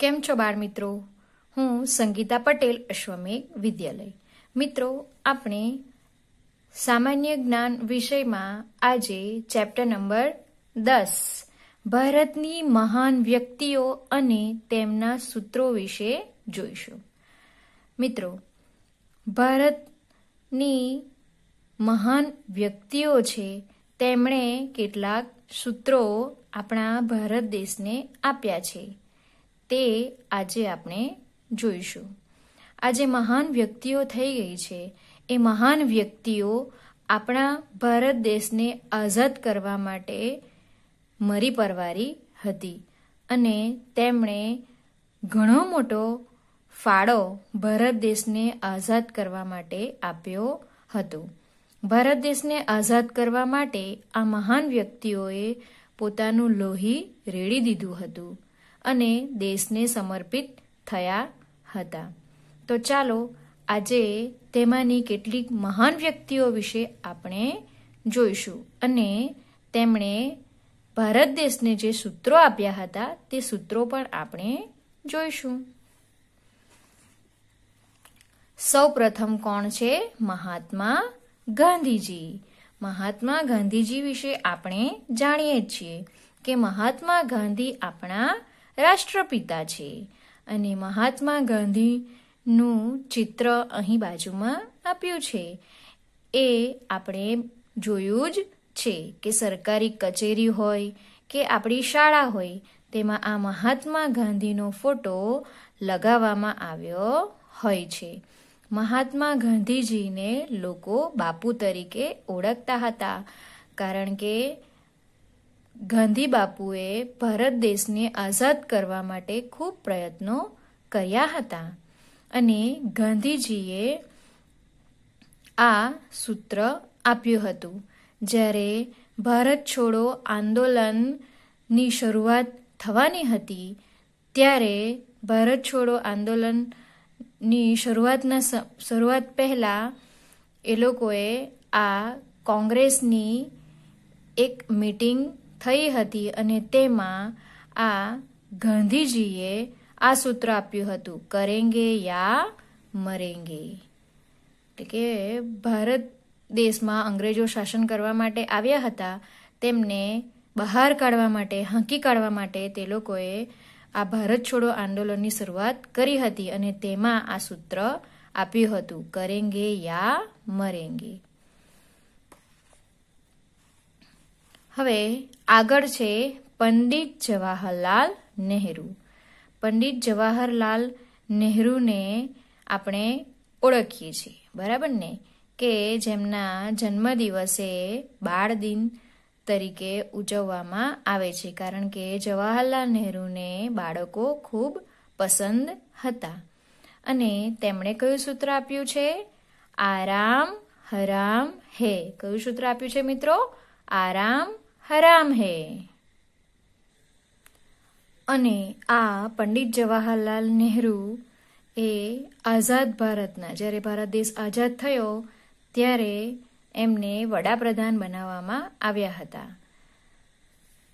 કેમ છો બાળ મિત્રો હું સંગીતા પટેલ અશ્વમેઘ વિદ્યાલય મિત્રો આપણે સામાન્ય જ્ઞાન વિષયમાં આજે ચેપ્ટર નંબર દસ ભારતની મહાન વ્યક્તિઓ અને તેમના સૂત્રો વિશે જોઈશું મિત્રો ભારતની મહાન વ્યક્તિઓ છે તેમણે કેટલાક સૂત્રો આપણા ભારત દેશને આપ્યા છે તે આજે આપણે જોઈશું આજે મહાન વ્યક્તિઓ થઈ ગઈ છે એ મહાન વ્યક્તિઓ આપણા ભારત દેશને આઝાદ કરવા માટે મરી પરવારી હતી અને તેમણે ઘણો મોટો ફાળો ભારત દેશને આઝાદ કરવા માટે આપ્યો હતો ભારત દેશને આઝાદ કરવા માટે આ મહાન વ્યક્તિઓએ પોતાનું લોહી રેડી દીધું હતું અને દેશને સમર્પિત થયા હતા તો ચાલો આજે તેમાંની કેટલીક મહાન વ્યક્તિઓ વિશે આપણે જોઈશું અને તેમણે ભારત દેશને જે સૂત્રો આપ્યા હતા તે સૂત્રો પણ આપણે જોઈશું સૌ પ્રથમ કોણ છે મહાત્મા ગાંધીજી મહાત્મા ગાંધીજી વિશે આપણે જાણીએ છીએ કે મહાત્મા ગાંધી આપણા રાષ્ટ્રપિતા છે અને મહાત્મા ગાંધીનું ચિત્ર અહીં બાજુમાં આપ્યું છે એ આપણે જોયું જ છે કે સરકારી કચેરી હોય કે આપણી શાળા હોય તેમાં આ મહાત્મા ગાંધીનો ફોટો લગાવવામાં આવ્યો હોય છે મહાત્મા ગાંધીજીને લોકો બાપુ તરીકે ઓળખતા હતા કારણ કે ગાંધીબાપુએ ભારત દેશને આઝાદ કરવા માટે ખૂબ પ્રયત્નો કર્યા હતા અને ગાંધીજીએ આ સૂત્ર આપ્યું હતું જ્યારે ભારત છોડો આંદોલનની શરૂઆત થવાની હતી ત્યારે ભારત છોડો આંદોલનની શરૂઆતના શરૂઆત પહેલાં એ લોકોએ આ કોંગ્રેસની એક મીટિંગ થઈ હતી અને તેમાં આ ગાંધીજીએ આ સૂત્ર આપ્યું હતું કરેંગે યા મરેંગે એટલે કે ભારત દેશમાં અંગ્રેજો શાસન કરવા માટે આવ્યા હતા તેમને બહાર કાઢવા માટે હાંકી કાઢવા માટે તે લોકોએ આ ભારત છોડો આંદોલનની શરૂઆત કરી હતી અને તેમાં આ સૂત્ર આપ્યું હતું કરેંગે યા મરેંગે હવે આગળ છે પંડિત જવાહરલાલ નહેરુ પંડિત જવાહરલાલ નહેરુને આપણે ઓળખીએ છીએ બરાબર ને કે જેમના જન્મદિવસે બાળ દિન તરીકે ઉજવવામાં આવે છે કારણ કે જવાહરલાલ નહેરુને બાળકો ખૂબ પસંદ હતા અને તેમણે કયું સૂત્ર આપ્યું છે આરામ હરામ હે કયું સૂત્ર આપ્યું છે મિત્રો આરામ હરામ હે અને આ પંડિત જવાહરલાલ નહેરુ એ આઝાદ ભારતના જ્યારે ભારત દેશ આઝાદ થયો ત્યારે એમને વડાપ્રધાન બનાવવામાં આવ્યા હતા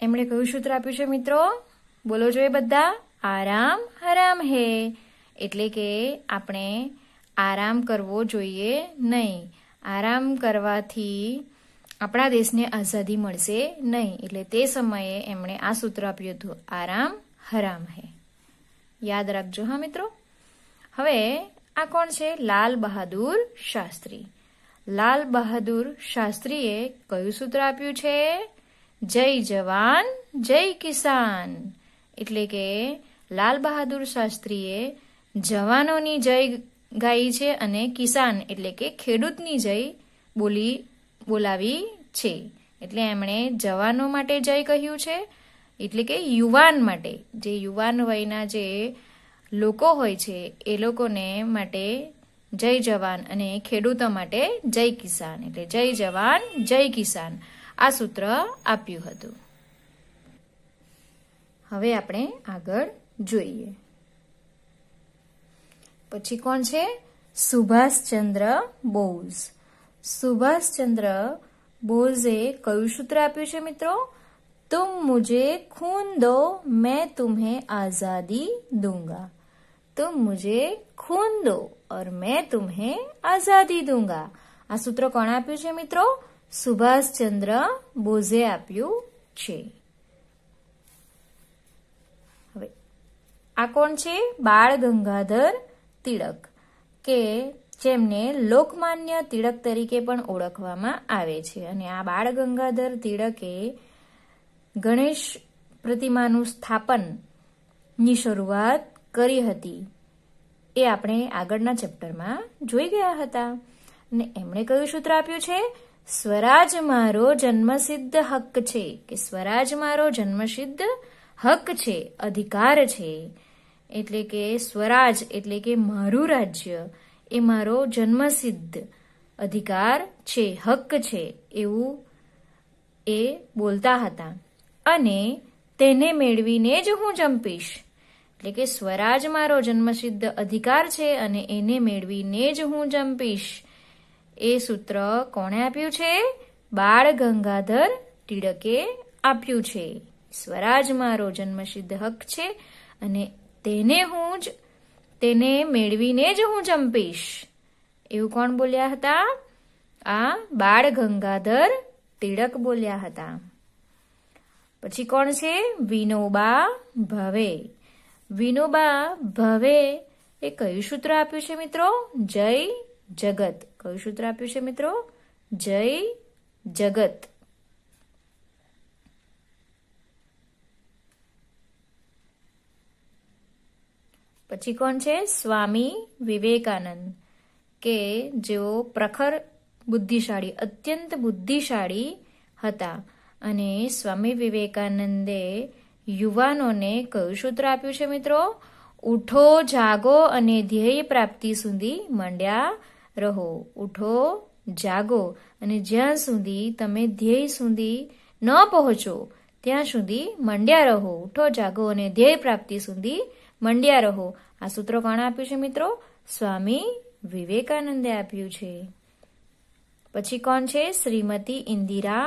એમણે કયું સૂત્ર આપ્યું છે મિત્રો બોલો જોઈએ બધા આરામ હરામ હે એટલે કે આપણે આરામ કરવો જોઈએ નહીં આરામ કરવાથી આપણા દેશને આઝાદી મળશે નહીં એટલે તે સમયે એમણે આ સૂત્ર આપ્યું હતું આરામ હરામ હે યાદ રાખજો હા મિત્રો હવે આ કોણ છે લાલ બહાદુર શાસ્ત્રી લાલ બહાદુર શાસ્ત્રીએ કયું સૂત્ર આપ્યું છે જય જવાન જય કિસાન એટલે કે લાલ બહાદુર શાસ્ત્રીએ જવાનોની જય ગાઈ છે અને કિસાન એટલે કે ખેડૂતની જય બોલી બોલાવી છે એટલે એમણે જવાનો માટે જય કહ્યું છે એટલે કે યુવાન માટે જે યુવાન વયના જે લોકો હોય છે એ લોકોને માટે જય જવાન અને ખેડૂતો માટે જય કિસાન એટલે જય જવાન જય કિસાન આ સૂત્ર આપ્યું હતું હવે આપણે આગળ જોઈએ પછી કોણ છે સુભાષચંદ્ર બોઝ સુભાષચંદ્ર બોઝે કયું સૂત્ર આપ્યું છે મિત્રો તુમ મુજે ખૂન દો મેં તુમ્હે આઝાદી દૂંગા તુમ મુજે ખૂન દો ઓર મેં તુમ્હે આઝાદી દૂંગા આ સૂત્ર કોણ આપ્યું છે મિત્રો સુભાષચંદ્ર બોઝે આપ્યું છે હવે આ કોણ છે બાળ ગંગાધર તિલક કે જેમને લોકમાન્ય તિળક તરીકે પણ ઓળખવામાં આવે છે અને આ બાળ ગંગાધર તિળકે ગણેશ પ્રતિમાનું સ્થાપનની શરૂઆત કરી હતી એ આપણે આગળના ચેપ્ટરમાં જોઈ ગયા હતા અને એમણે કયું સૂત્ર આપ્યું છે સ્વરાજ મારો જન્મસિદ્ધ હક છે કે સ્વરાજ મારો જન્મસિદ્ધ હક છે અધિકાર છે એટલે કે સ્વરાજ એટલે કે મારું રાજ્ય એ મારો જન્મસિદ્ધ અધિકાર છે હક છે એવું એ બોલતા હતા અને તેને મેળવીને જ હું જંપીશ એટલે કે સ્વરાજ મારો જન્મસિદ્ધ અધિકાર છે અને એને મેળવીને જ હું જંપીશ એ સૂત્ર કોણે આપ્યું છે બાળ ગંગાધર ટિળકે આપ્યું છે સ્વરાજ મારો જન્મસિદ્ધ હક છે અને તેને હું જ તેને મેળવીને જ હું જંપીશ એવું કોણ બોલ્યા હતા આ બાળ ગંગાધર તિળક બોલ્યા હતા પછી કોણ છે વિનોબા ભવે વિનોબા ભવે એ કયું સૂત્ર આપ્યું છે મિત્રો જય જગત કયું સૂત્ર આપ્યું છે મિત્રો જય જગત પછી કોણ છે સ્વામી વિવેકાનંદ કે જેઓ પ્રખર બુદ્ધિશાળી અત્યંત બુદ્ધિશાળી હતા અને સ્વામી વિવેકાનંદે યુવાનોને કયું સૂત્ર આપ્યું છે મિત્રો ઉઠો જાગો અને ધ્યેય પ્રાપ્તિ સુધી મંડ્યા રહો ઉઠો જાગો અને જ્યાં સુધી તમે ધ્યેય સુધી ન પહોંચો ત્યાં સુધી મંડ્યા રહો ઉઠો જાગો અને ધ્યેય પ્રાપ્તિ સુધી મંડ્યા રહો આ સૂત્ર કોણે આપ્યું છે મિત્રો સ્વામી વિવેકાનંદે આપ્યું છે પછી કોણ છે શ્રીમતી ઇન્દિરા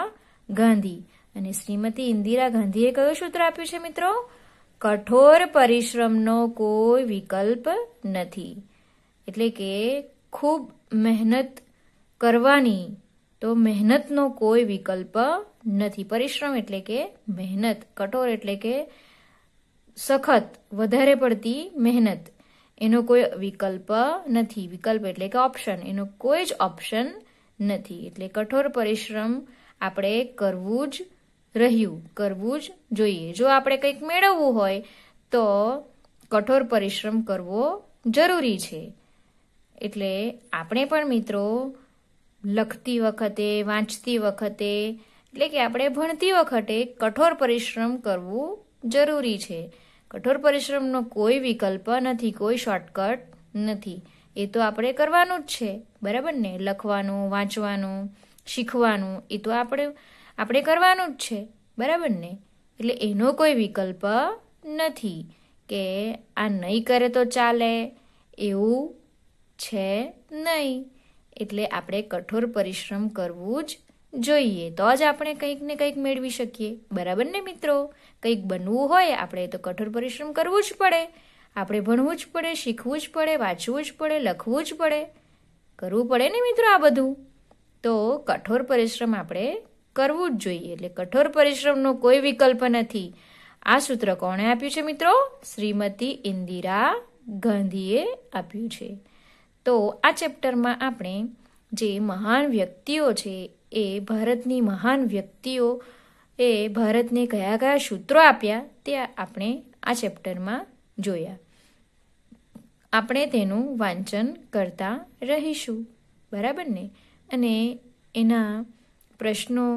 ગાંધી અને શ્રીમતી ઇન્દિરા ગાંધીએ કયું સૂત્ર આપ્યું છે મિત્રો કઠોર પરિશ્રમનો કોઈ વિકલ્પ નથી એટલે કે ખૂબ મહેનત કરવાની તો મહેનતનો કોઈ વિકલ્પ નથી પરિશ્રમ એટલે કે મહેનત કઠોર એટલે કે સખત વધારે પડતી મહેનત એનો કોઈ વિકલ્પ નથી વિકલ્પ એટલે કે ઓપ્શન એનો કોઈ જ ઓપ્શન નથી એટલે કઠોર પરિશ્રમ આપણે કરવું જ રહ્યું કરવું જ જોઈએ જો આપણે કંઈક મેળવવું હોય તો કઠોર પરિશ્રમ કરવો જરૂરી છે એટલે આપણે પણ મિત્રો લખતી વખતે વાંચતી વખતે એટલે કે આપણે ભણતી વખતે કઠોર પરિશ્રમ કરવું જરૂરી છે કઠોર પરિશ્રમનો કોઈ વિકલ્પ નથી કોઈ શોર્ટકટ નથી એ તો આપણે કરવાનું જ છે બરાબર ને લખવાનું વાંચવાનું શીખવાનું એ તો આપણે આપણે કરવાનું જ છે બરાબર ને એટલે એનો કોઈ વિકલ્પ નથી કે આ નહીં કરે તો ચાલે એવું છે નહીં એટલે આપણે કઠોર પરિશ્રમ કરવું જ જોઈએ તો જ આપણે કંઈક ને કંઈક મેળવી શકીએ બરાબર ને મિત્રો કંઈક બનવું હોય આપણે તો કઠોર પરિશ્રમ કરવું જ પડે આપણે ભણવું જ પડે શીખવું જ પડે વાંચવું જ પડે લખવું જ પડે કરવું પડે ને મિત્રો આ બધું તો કઠોર પરિશ્રમ આપણે કરવું જ જોઈએ એટલે કઠોર પરિશ્રમનો કોઈ વિકલ્પ નથી આ સૂત્ર કોણે આપ્યું છે મિત્રો શ્રીમતી ઇન્દિરા ગાંધીએ આપ્યું છે તો આ ચેપ્ટરમાં આપણે જે મહાન વ્યક્તિઓ છે એ ભારતની મહાન વ્યક્તિઓ એ ભારતને કયા કયા સૂત્રો આપ્યા તે આપણે આ ચેપ્ટરમાં જોયા આપણે તેનું વાંચન કરતા રહીશું બરાબર ને અને એના પ્રશ્નો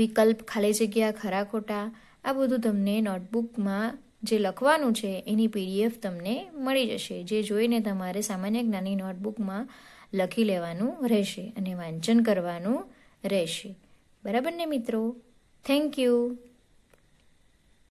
વિકલ્પ ખાલી જગ્યા ખરા ખોટા આ બધું તમને નોટબુકમાં જે લખવાનું છે એની પીડીએફ તમને મળી જશે જે જોઈને તમારે સામાન્ય જ્ઞાનની નોટબુકમાં લખી લેવાનું રહેશે અને વાંચન કરવાનું રહેશે બરાબર ને મિત્રો થેન્ક યુ